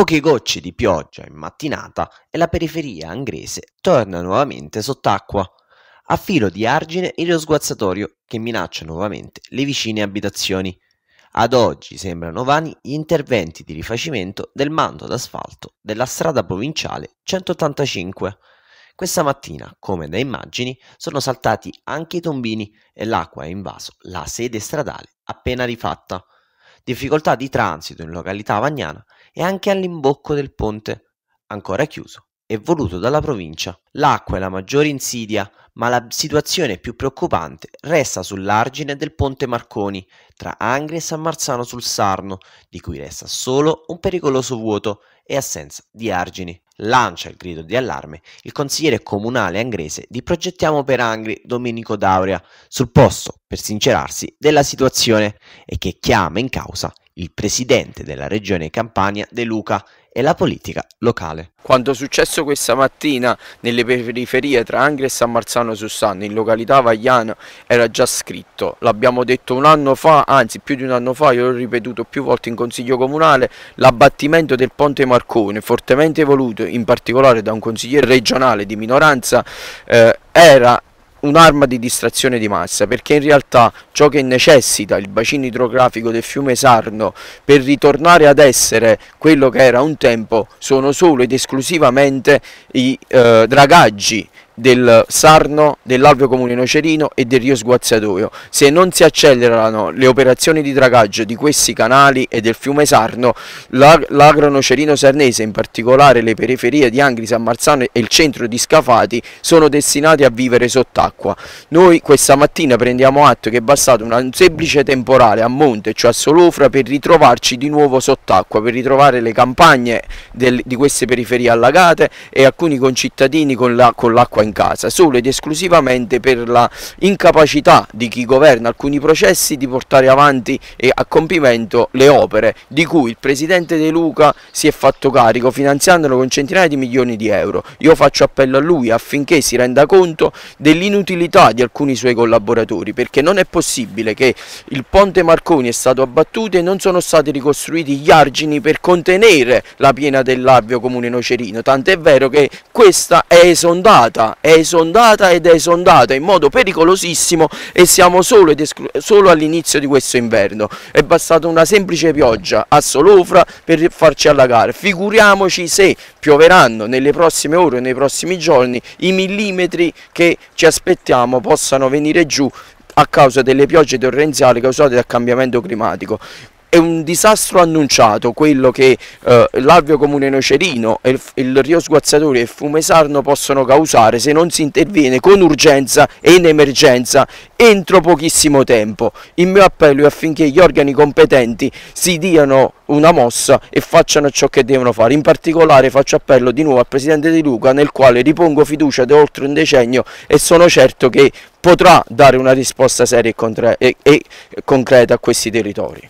Poche gocce di pioggia in mattinata e la periferia angrese torna nuovamente sott'acqua. A filo di argine il sguazzatorio che minaccia nuovamente le vicine abitazioni. Ad oggi sembrano vani gli interventi di rifacimento del manto d'asfalto della strada provinciale 185. Questa mattina, come da immagini, sono saltati anche i tombini e l'acqua ha invaso la sede stradale appena rifatta. Difficoltà di transito in località vagnana e anche all'imbocco del ponte, ancora chiuso e voluto dalla provincia. L'acqua è la maggiore insidia, ma la situazione più preoccupante resta sull'argine del ponte Marconi, tra Angri e San Marzano sul Sarno, di cui resta solo un pericoloso vuoto e assenza di argini. Lancia il grido di allarme il consigliere comunale angrese di Progettiamo per Angri, Domenico D'Aurea, sul posto per sincerarsi della situazione e che chiama in causa il presidente della regione Campania De Luca e la politica locale. Quanto successo questa mattina nelle periferie tra Angre e San Marzano Sussanno, in località Vagliano, era già scritto. L'abbiamo detto un anno fa, anzi più di un anno fa, io l'ho ripetuto più volte in Consiglio Comunale, l'abbattimento del ponte Marcone, fortemente voluto in particolare da un consigliere regionale di minoranza, eh, era un'arma di distrazione di massa perché in realtà ciò che necessita il bacino idrografico del fiume Sarno per ritornare ad essere quello che era un tempo sono solo ed esclusivamente i eh, dragaggi del Sarno, dell'Alveo Comune Nocerino e del Rio Sguazzatoio. Se non si accelerano le operazioni di dragaggio di questi canali e del fiume Sarno, l'agro nocerino sarnese, in particolare le periferie di Angri, San Marzano e il centro di Scafati, sono destinati a vivere sott'acqua. Noi questa mattina prendiamo atto che è bastato un semplice temporale a monte, cioè a Solofra, per ritrovarci di nuovo sott'acqua, per ritrovare le campagne del, di queste periferie allagate e alcuni concittadini con l'acqua la, in in casa, solo ed esclusivamente per la incapacità di chi governa alcuni processi di portare avanti e a compimento le opere di cui il Presidente De Luca si è fatto carico finanziandolo con centinaia di milioni di euro. Io faccio appello a lui affinché si renda conto dell'inutilità di alcuni suoi collaboratori perché non è possibile che il ponte Marconi è stato abbattuto e non sono stati ricostruiti gli argini per contenere la piena dell'Arvio Comune Nocerino, tant'è vero che questa è esondata è esondata ed è esondata in modo pericolosissimo e siamo solo, ed solo all'inizio di questo inverno. È bastata una semplice pioggia a Solofra per farci allagare. Figuriamoci se pioveranno nelle prossime ore o nei prossimi giorni i millimetri che ci aspettiamo possano venire giù a causa delle piogge torrenziali causate dal cambiamento climatico è un disastro annunciato quello che eh, l'alveo comune nocerino, il, il rio sguazzatore e il fiume Sarno possono causare se non si interviene con urgenza e in emergenza entro pochissimo tempo. Il mio appello è affinché gli organi competenti si diano una mossa e facciano ciò che devono fare. In particolare faccio appello di nuovo al Presidente Di Luca nel quale ripongo fiducia da oltre un decennio e sono certo che potrà dare una risposta seria e, e concreta a questi territori.